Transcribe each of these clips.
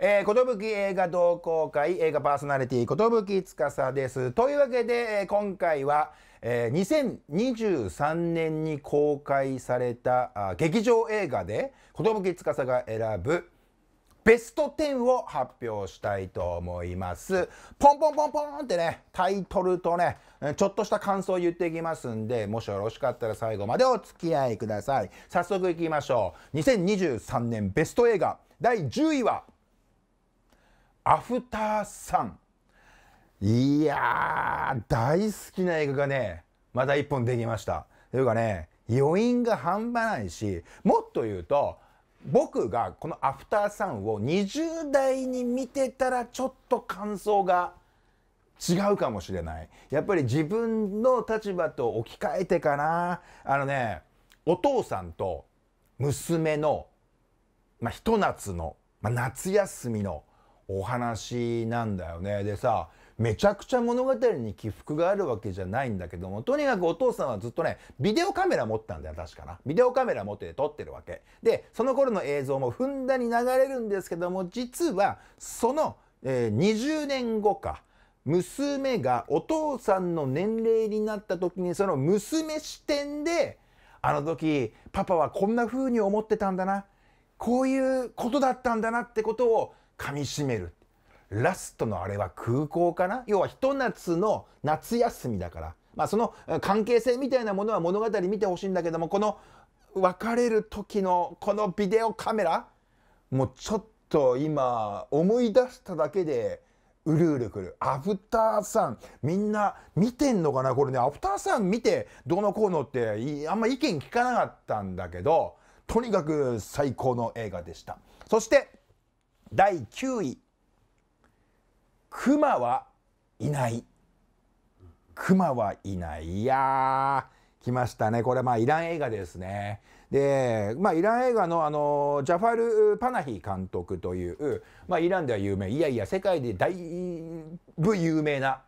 えー、寿映画同好会映画パーソナリティ寿司です。というわけで、えー、今回は、えー、2023年に公開されたあ劇場映画で寿司が選ぶベスト10を発表したいと思います。ポンポンポンポンってね、タイトルとね、ちょっとした感想を言っていきますんで、もしよろしかったら最後までお付き合いください。早速いきましょう。2023年ベスト映画第10位はアフターサン。いやー、大好きな映画がね、また一本できました。というかね、余韻が半端ないし、もっと言うと、僕がこのアフターサンを20代に見てたらちょっと感想が違うかもしれない。やっぱり自分の立場と置き換えてかな。あのね、お父さんと娘の、まあ、ひと夏の、まあ、夏休みのお話なんだよね。でさ、めちゃくちゃ物語に起伏があるわけじゃないんだけども、とにかくお父さんはずっとね、ビデオカメラ持ったんだよ、確かな。ビデオカメラ持って撮ってるわけ。で、その頃の映像もふんだんに流れるんですけども、実は、その、えー、20年後か、娘がお父さんの年齢になった時に、その娘視点で、あの時、パパはこんな風に思ってたんだな。こういうことだったんだなってことを噛みしめる。ラストのあれは空港かな要はひと夏の夏休みだから。まあその関係性みたいなものは物語見てほしいんだけども、この別れる時のこのビデオカメラ、もうちょっと今思い出しただけでうるうるくる。アフターさん、みんな見てんのかなこれね、アフターさん見てどうのこうのってあんま意見聞かなかったんだけど、とにかく最高の映画でした。そして、第9位熊はいない熊はいないいや来ましたねこれまあイラン映画ですねで、まあ、イラン映画のあのジャファル・パナヒ監督という、まあ、イランでは有名いやいや世界でだいぶ有名な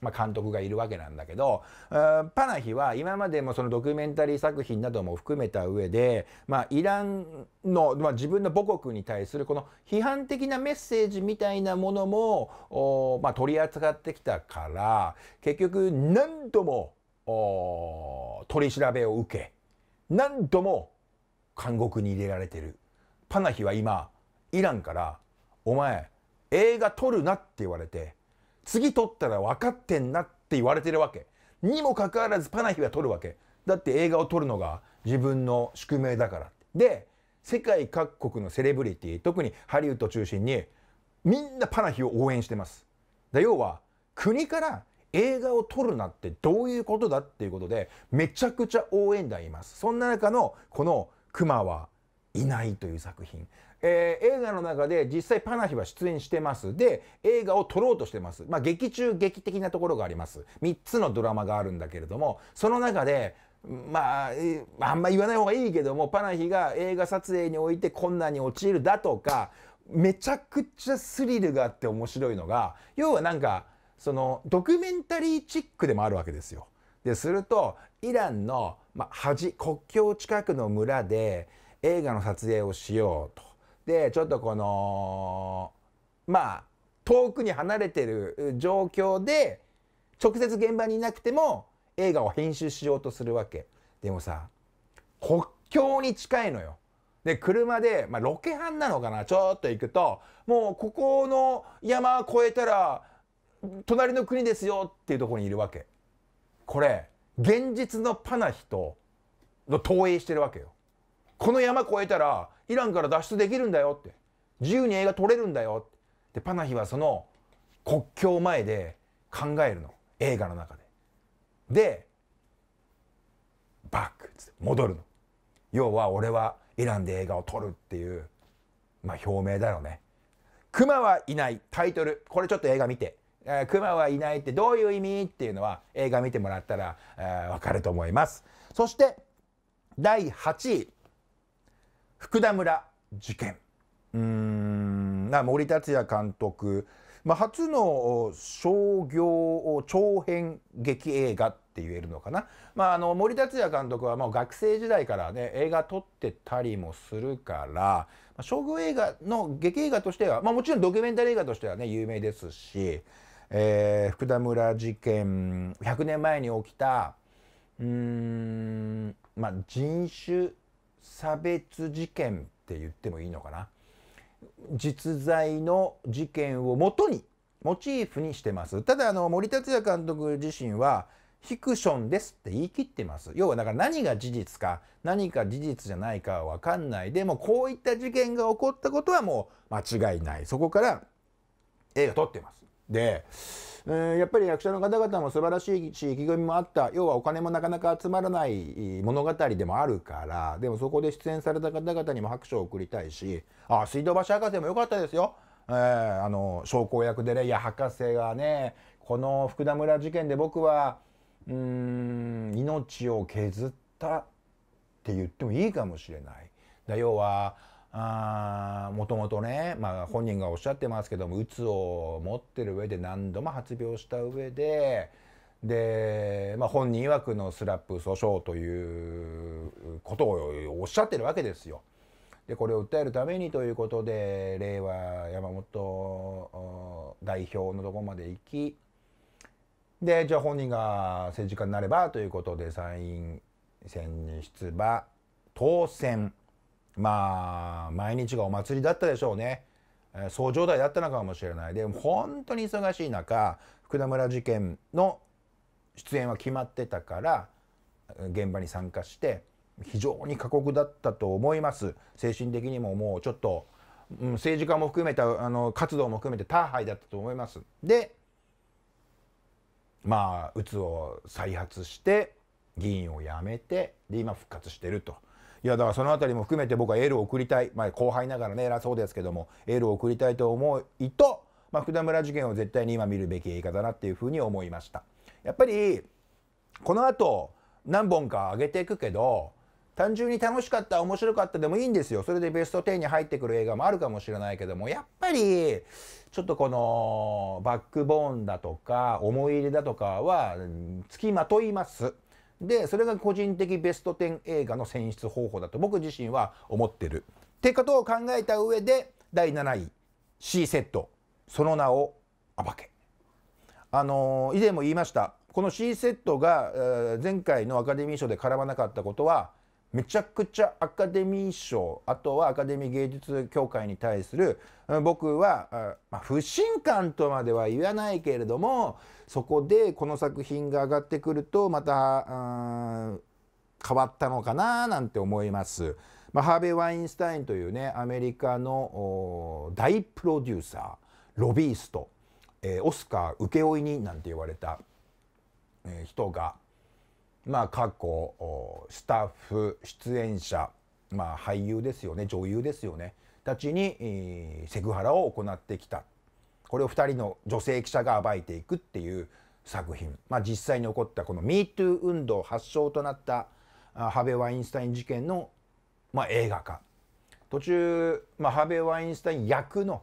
まあ、監督がいるわけなんだけど、パナヒは今までもそのドキュメンタリー作品なども含めた上で、まあ、イランの、まあ、自分の母国に対するこの批判的なメッセージみたいなものも、まあ、取り扱ってきたから、結局何度も取り調べを受け、何度も監獄に入れられてる。パナヒは今、イランから、お前、映画撮るなって言われて、次取ったら分かってんなって言われてるわけにもかかわらずパナヒは取るわけだって映画を撮るのが自分の宿命だからで世界各国のセレブリティ特にハリウッド中心にみんなパナヒを応援してますだ要は国から映画を撮るなってどういうことだっていうことでめちゃくちゃ応援団いますそんな中のこの「クマはいない」という作品えー、映画の中で実際パナヒは出演してます。で、映画を撮ろうとしてます。まあ、劇中劇的なところがあります。3つのドラマがあるんだけれども、その中で、まあ、あんま言わない方がいいけども、パナヒが映画撮影において困難に陥るだとか、めちゃくちゃスリルがあって面白いのが、要はなんか、その、ドキュメンタリーチックでもあるわけですよ。で、すると、イランの、まあ、端、国境近くの村で映画の撮影をしようと。てちょっとこのまあ遠くに離れてる状況で直接現場にいなくても映画を編集しようとするわけでもさ国境に近いのよ。で車で、まあ、ロケハンなのかなちょっと行くともうここの山越えたら隣の国ですよっていうとこにいるわけこれ現実のパナヒと投影してるわけよこの山越えたらイランから脱出できるんだよって自由に映画撮れるんだよでパナヒはその国境前で考えるの映画の中で。でバックっつって戻るの。要は俺はイランで映画を撮るっていうまあ表明だよね。クマはいないタイトルこれちょっと映画見て。クマはいないってどういう意味っていうのは映画見てもらったらわかると思います。そして第8位福田村事件うん森達也監督、まあ、初の商業長編劇映画って言えるのかな、まあ、あの森達也監督はもう学生時代からね映画撮ってたりもするから、まあ、商業映画の劇映画としては、まあ、もちろんドキュメンタリー映画としてはね有名ですし、えー、福田村事件100年前に起きたうん、まあ、人種差別事件って言ってもいいのかな実在の事件をもとにモチーフにしてますただあの森達也監督自身はフィクションですって言い切ってます要はだから何が事実か何か事実じゃないかは分かんないでもこういった事件が起こったことはもう間違いないそこから映画撮ってますでえやっぱり役者の方々も素晴らしいし意気込みもあった要はお金もなかなか集まらない物語でもあるからでもそこで出演された方々にも拍手を送りたいしあ水道橋博士も良かったですよ。えー、あの証拠役でねいや博士がねこの福田村事件で僕はうん命を削ったって言ってもいいかもしれない。だ要はもともとね、まあ、本人がおっしゃってますけどもうつを持ってる上で何度も発病した上でで、まあ、本人曰くのスラップ訴訟ということをおっしゃってるわけですよ。でこれを訴えるためにということで令和山本代表のとこまで行きでじゃあ本人が政治家になればということで参院選に出馬当選。まあ毎日がお祭りだったでしょうね。そう状態だったのかもしれないで本当に忙しい中福田村事件の出演は決まってたから現場に参加して非常に過酷だったと思います精神的にももうちょっと、うん、政治家も含めたあの活動も含めて大敗だったと思いますでまあうつを再発して議員を辞めてで今復活してると。いやだからその辺りも含めて僕はエールを送りたい、まあ、後輩ながらね偉そうですけどもエールを送りたいと思いと、まあ、福田村事件を絶対に今見るべき映画だなっていうふうに思いましたやっぱりこの後何本か上げていくけど単純に楽しかった面白かったでもいいんですよそれでベスト10に入ってくる映画もあるかもしれないけどもやっぱりちょっとこのバックボーンだとか思い入れだとかは付きまといます。でそれが個人的ベスト10映画の選出方法だと僕自身は思ってる。ってことを考えた上で第7位 C セットその名を暴け。あのー、以前も言いましたこの C セットが、えー、前回のアカデミー賞で絡まなかったことはめちゃくちゃアカデミー賞あとはアカデミー芸術協会に対する僕は、まあ、不信感とまでは言わないけれどもそこでこの作品が上がってくるとまた変わったのかななんて思います。まあ、ハーベイ・ワインスタインというねアメリカの大プロデューサーロビースト、えー、オスカー請負人なんて言われた、えー、人がまあ過去スタッフ出演者、まあ、俳優ですよね女優ですよねたちに、えー、セクハラを行ってきたこれを2人の女性記者が暴いていくっていう作品、まあ、実際に起こったこの「MeToo 運動」発祥となったハベ・ワインスタイン事件の、まあ、映画化途中、まあ、ハベ・ワインスタイン役の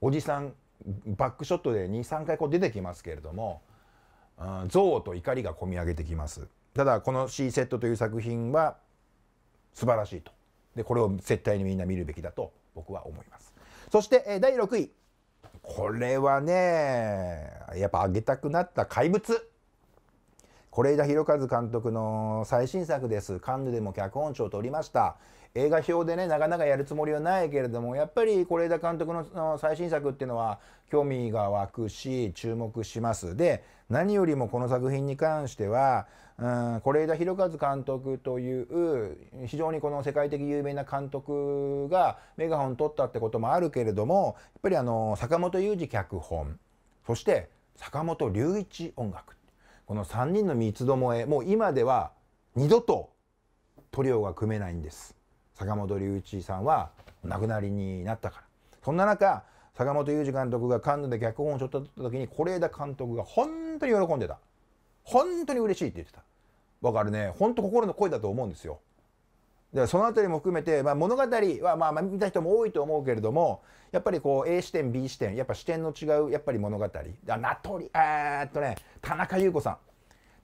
おじさんバックショットで23回こう出てきますけれども憎悪と怒りがこみ上げてきますただこの「シーセット」という作品は素晴らしいとでこれを絶対にみんな見るべきだと僕は思いますそして第6位これはねやっぱ上げたくなった怪物是枝裕和監督の最新作です。カンヌでも脚本賞を取りました。映画表でね、なかなかやるつもりはないけれども、やっぱり是枝監督の最新作っていうのは興味が湧くし、注目します。で、何よりもこの作品に関しては、是枝裕和監督という非常にこの世界的有名な監督がメガホン取ったってこともあるけれどもやっぱりあの坂本雄二脚本そして坂本龍一音楽この3人の三つどもえもう今では二度とトリオが組めないんです坂本龍一さんは亡くなりになったからそんな中坂本雄二監督がカンヌで脚本をしょった時に是枝監督が本当に喜んでた本当に嬉しいって言ってたわかるね本当心の声だと思うんですよでその辺りも含めて、まあ、物語はまあ見た人も多いと思うけれどもやっぱりこう A 視点 B 視点やっぱ視点の違うやっぱり物語だ名取えっとね田中優子さん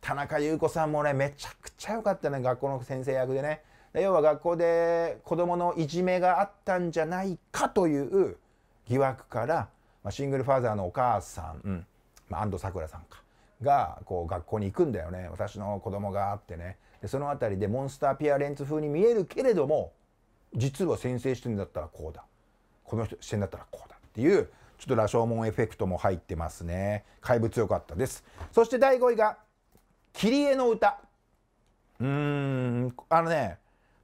田中優子さんもねめちゃくちゃ良かったね学校の先生役でね要は学校で子どものいじめがあったんじゃないかという疑惑から、まあ、シングルファーザーのお母さん、うんまあ、安藤サクラさんかがこう学校に行くんだよね私の子供があってねその辺りでモンスターピアレンツ風に見えるけれども実は先制視点だったらこうだこの人視点だったらこうだっていうちょっと羅生門エフェクトも入ってますね怪物良かったですそして第5位が「切り絵の歌」うーんあのね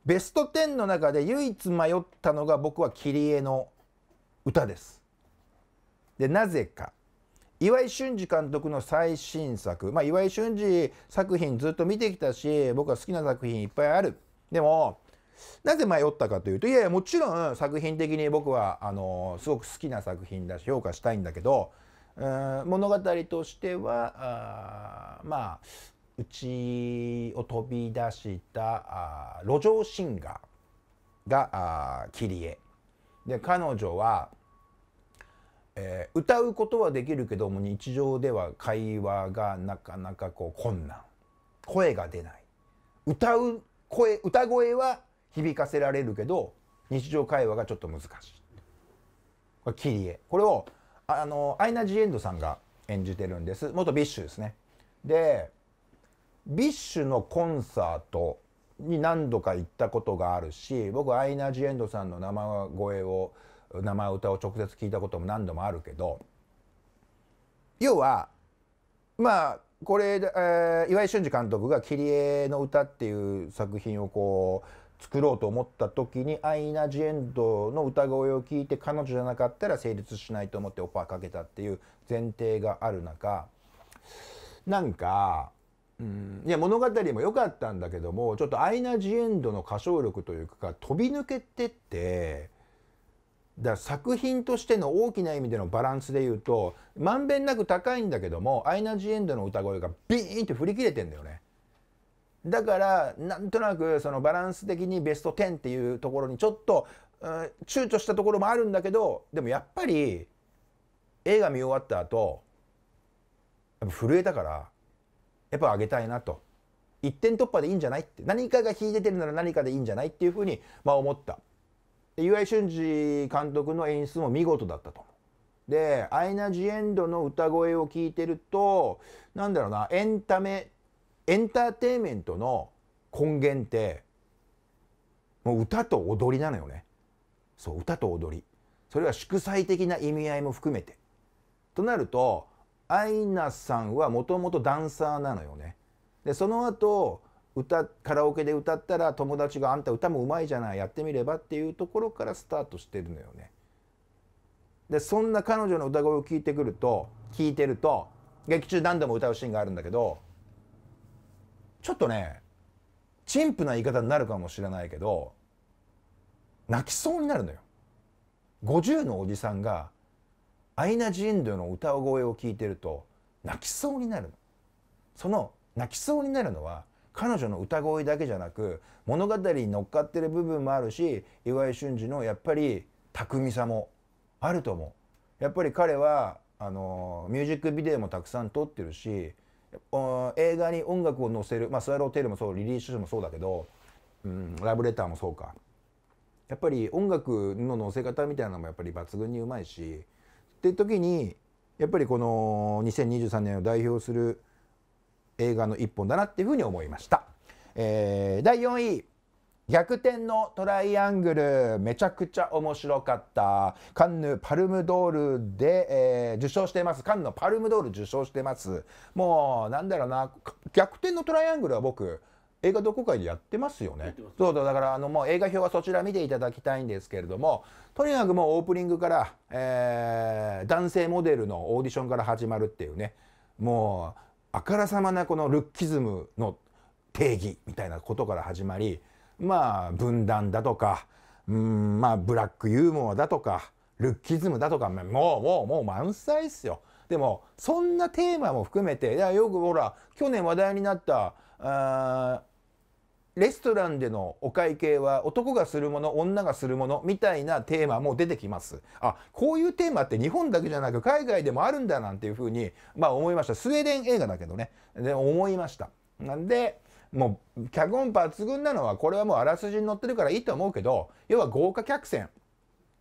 ベスト10の中で唯一迷ったのが僕は切り絵の歌ですでなぜか岩井俊二監督の最新作、まあ、岩井俊二作品ずっと見てきたし僕は好きな作品いっぱいあるでもなぜ迷ったかというといやいやもちろん作品的に僕はあのすごく好きな作品だし評価したいんだけどうん物語としてはあまあうちを飛び出したあ路上シンガーがあキリエで彼女は「えー、歌うことはできるけども日常では会話がなかなかこう困難声が出ない歌う声歌声は響かせられるけど日常会話がちょっと難しいこれ切り絵これをあのアイナ・ジ・エンドさんが演じてるんです元ビッシュですねでビッシュのコンサートに何度か行ったことがあるし僕アイナ・ジ・エンドさんの生声を生歌を直接聞いたことも何度もあるけど要はまあこれ、えー、岩井俊二監督が「切り絵の歌」っていう作品をこう作ろうと思った時にアイナ・ジ・エンドの歌声を聞いて彼女じゃなかったら成立しないと思ってオファーかけたっていう前提がある中なんかうんいや物語も良かったんだけどもちょっとアイナ・ジ・エンドの歌唱力というか飛び抜けてってだから作品としての大きな意味でのバランスで言うとまんべんなく高いんだけどもアイナ・ジ・エンドの歌声がビーンって振り切れてんだよね。だからなんとなくそのバランス的にベスト10っていうところにちょっと、うん、躊躇したところもあるんだけどでもやっぱり映画見終わった後やっぱ震えたからやっぱ上げたいなと一点突破でいいんじゃないって何かが秀でてるなら何かでいいんじゃないっていうふうに、まあ、思った。岩井俊二監督の演出も見事だったと思う。でアイナ・ジ・エンドの歌声を聞いてるとなんだろうなエンタメエンターテインメントの根源ってもう歌と踊りなのよね。そう歌と踊りそれは祝祭的な意味合いも含めて。となるとアイナさんはもともとダンサーなのよね。でその後歌カラオケで歌ったら友達が「あんた歌もうまいじゃないやってみれば」っていうところからスタートしてるのよね。でそんな彼女の歌声を聞いてくると聞いてると劇中何度も歌うシーンがあるんだけどちょっとね陳腐な言い方になるかもしれないけど泣きそうになるのよ。50のおじさんがアイナ・ジ・ンドの歌声を聞いてると泣きそうになるの。その泣きそうになるのは彼女の歌声だけじゃなく物語に乗っかってる部分もあるし岩井俊二のやっぱり巧みさもあると思う。やっぱり彼はあのミュージックビデオもたくさん撮ってるし映画に音楽を載せる、まあ、スワローテールもそうリリースもそうだけど、うん、ラブレターもそうかやっぱり音楽の載せ方みたいなのもやっぱり抜群にうまいしって時にやっぱりこの2023年を代表する映画の一本だなっていうふうに思いました。えー、第4位逆転のトライアングルめちゃくちゃ面白かったカンヌパルムドールで、えー、受賞していますカンヌパルムドール受賞してますもうなんだろうな逆転のトライアングルは僕映画どこかでやってますよねそうだからあのもう映画表はそちら見ていただきたいんですけれどもとにかくもうオープニングから、えー、男性モデルのオーディションから始まるっていうねもうあからさまなこのルッキズムの定義みたいなことから始まりまあ分断だとかうんまあブラックユーモアだとかルッキズムだとかもうもうもう満載っすよ。でもそんなテーマも含めていやよくほら去年話題になったあレストランでのお会計は男がするもの女がするものみたいなテーマも出てきますあこういうテーマって日本だけじゃなく海外でもあるんだなんていうふうにまあ思いましたスウェーデン映画だけどねで思いましたなんでもう脚本抜群なのはこれはもうあらすじに載ってるからいいと思うけど要は豪華客船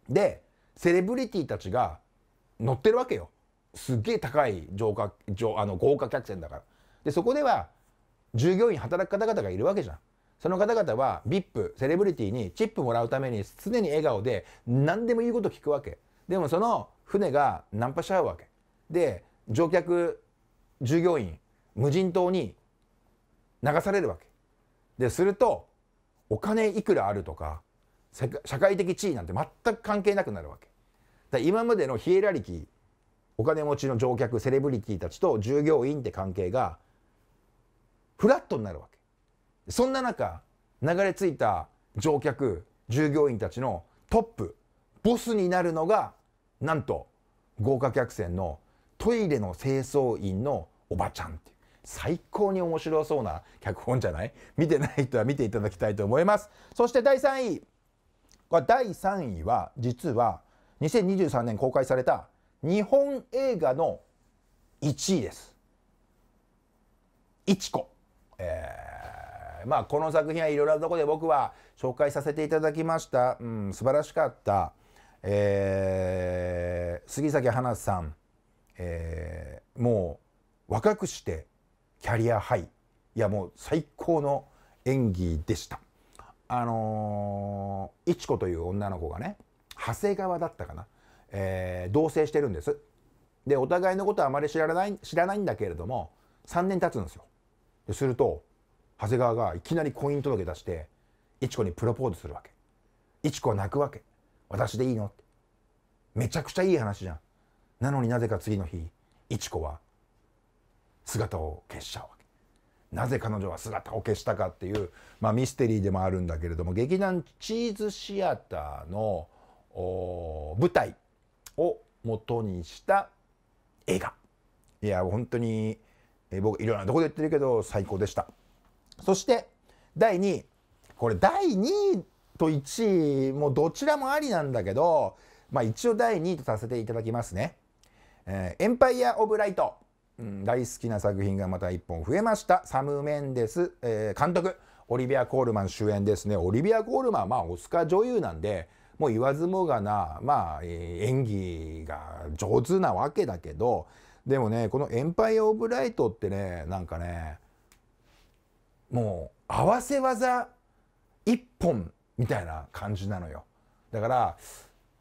でセレブリティたちが乗ってるわけよすっげえ高い上あの豪華客船だからでそこでは従業員働く方々がいるわけじゃんその方々は VIP、セレブリティにチップもらうために常に笑顔で何でも言うこと聞くわけ。でもその船がナンパしちゃうわけ。で、乗客、従業員、無人島に流されるわけ。で、すると、お金いくらあるとか、社会的地位なんて全く関係なくなるわけ。だ今までのヒエラリキー、お金持ちの乗客、セレブリティたちと従業員って関係がフラットになるわけ。そんな中流れ着いた乗客従業員たちのトップボスになるのがなんと豪華客船のトイレの清掃員のおばちゃんっていう最高に面白そうな脚本じゃない見てない人は見ていただきたいと思いますそして第3位第3位は実は2023年公開された日本映画の1位です。いちえいまあ、この作品はいろいろなとこで僕は紹介させていただきました、うん、素晴らしかった、えー、杉咲花さん、えー、もう若くしてキャリアハイいやもう最高の演技でした。あのー、いちこという女の子がね長谷川だったかな、えー、同棲してるんです。でお互いのことはあまり知らない知らないんだけれども3年経つんですよ。すると長谷川がいきなり婚姻届出して、いちこにプロポーズするわけ。いちこは泣くわけ。私でいいのって。めちゃくちゃいい話じゃん。なのになぜか次の日、いちこは姿を消しちゃうわけ。なぜ彼女は姿を消したかっていう、まあ、ミステリーでもあるんだけれども劇団チーズシアターの舞台を元にした映画いや本当に、え僕いろんなとこで言ってるけど最高でした。そして第2位これ第2位と1位もうどちらもありなんだけどまあ一応第2位とさせていただきますね。えー、エンパイア・オブ・ライト、うん、大好きな作品がまた1本増えましたサム・メンデス、えー、監督オリビア・コールマン主演ですねオリビア・コールマンまあオスカー女優なんでもう言わずもがな、まあ、えー、演技が上手なわけだけどでもねこの「エンパイア・オブ・ライト」ってねなんかねもう合わせ技一本みたいな感じなのよだから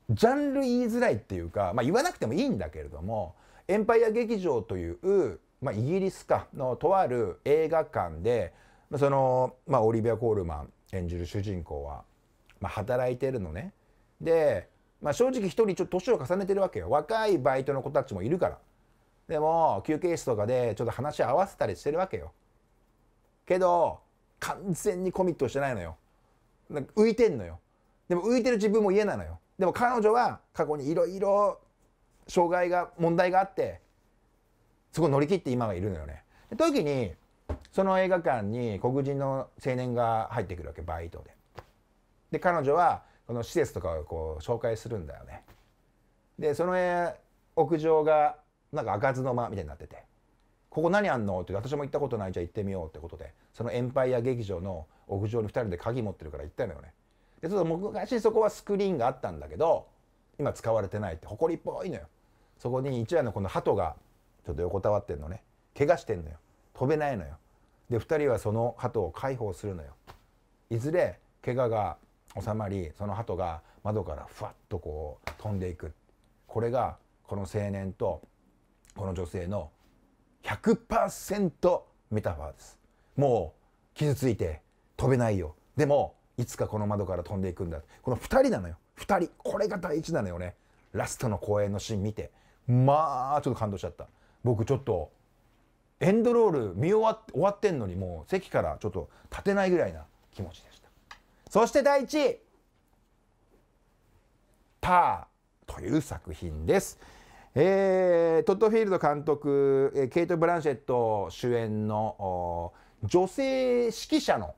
ジャンル言いづらいっていうか、まあ、言わなくてもいいんだけれどもエンパイア劇場という、まあ、イギリスかのとある映画館でその、まあ、オリビア・コールマン演じる主人公は、まあ、働いてるのね。で、まあ、正直一人ちょっと年を重ねてるわけよ若いバイトの子たちもいるから。でも休憩室とかでちょっと話合わせたりしてるわけよ。けど完全にコミットしてないのよなんか浮いてんのよでも浮いてる自分も嫌なのよでも彼女は過去にいろいろ障害が問題があってそこ乗り切って今がいるのよね。時にその映画館に黒人の青年が入ってくるわけバイトで。で彼女はこの施設とかをこう紹介するんだよね。でその屋上がなんか開かずの間みたいになっててここ何あんのって私も行ったことないじゃあ行ってみようってことでそのエンパイア劇場の屋上に2人で鍵持ってるから行ったのよねでちょっと昔そこはスクリーンがあったんだけど今使われてないって埃っぽいのよそこに一羽のこの鳩がちょっと横たわってんのね怪我してんのよ飛べないのよで2人はその鳩を解放するのよいずれ怪我が収まりその鳩が窓からふわっとこう飛んでいくこれがこの青年とこの女性の100%メタファーですもう傷ついて飛べないよでもいつかこの窓から飛んでいくんだこの2人なのよ2人これが第一なのよねラストの公演のシーン見てまあちょっと感動しちゃった僕ちょっとエンドロール見終わ終わってんのにもう席からちょっと立てないぐらいな気持ちでしたそして第1位「ター」という作品です。えー、トッド・フィールド監督、ケイト・ブランシェット主演の女性指揮者の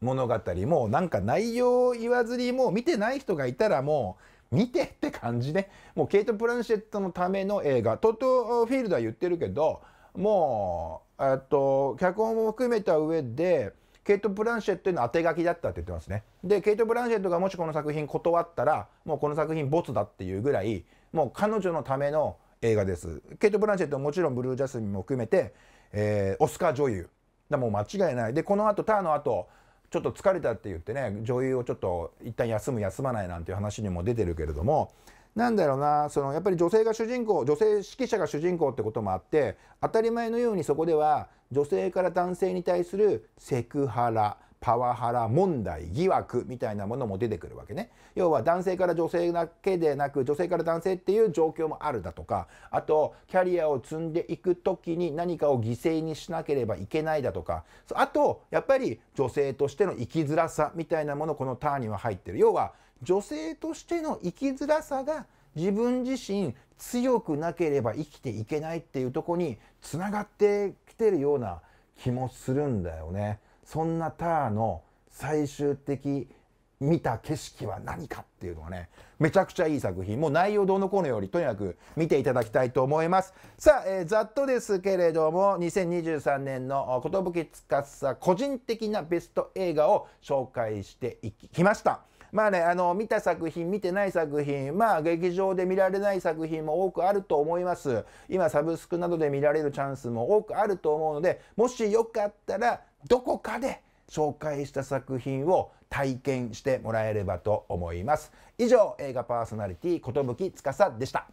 物語もうなんか内容を言わずにもう見てない人がいたらもう見てって感じで、ね、もうケイト・ブランシェットのための映画トッド・フィールドは言ってるけどもうえっと脚本も含めた上でケイト・ブランシェットへの当て書きだったって言ってますね。でケイト・ブランシェットがもしこの作品断ったらもうこの作品ボツだっていうぐらいもう彼女のための映画ですケイト・ブランシェットももちろんブルージャスミンも含めて、えー、オスカー女優だもう間違いないでこのあとターのあとちょっと疲れたって言ってね女優をちょっと一旦休む休まないなんていう話にも出てるけれどもなんだろうなそのやっぱり女性が主人公女性指揮者が主人公ってこともあって当たり前のようにそこでは女性から男性に対するセクハラパワハラ問題疑惑みたいなものも出てくるわけね要は男性から女性だけでなく女性から男性っていう状況もあるだとかあとキャリアを積んでいく時に何かを犠牲にしなければいけないだとかあとやっぱり女性としての生きづらさみたいなものこのターンには入ってる要は女性としての生きづらさが自分自身強くなければ生きていけないっていうとこにつながってきてるような気もするんだよね。そんなターの最終的見た景色は何かっていうのはねめちゃくちゃいい作品もう内容どうのこうのよりとにかく見ていただきたいと思いますさあ、えー、ざっとですけれども2023年の寿司個人的なベスト映画を紹介していきましたまあね、あの見た作品見てない作品まあ劇場で見られない作品も多くあると思います今サブスクなどで見られるチャンスも多くあると思うのでもしよかったらどこかで紹介した作品を体験してもらえればと思います。以上、映画パーソナリティ、ことぶきつかさでした。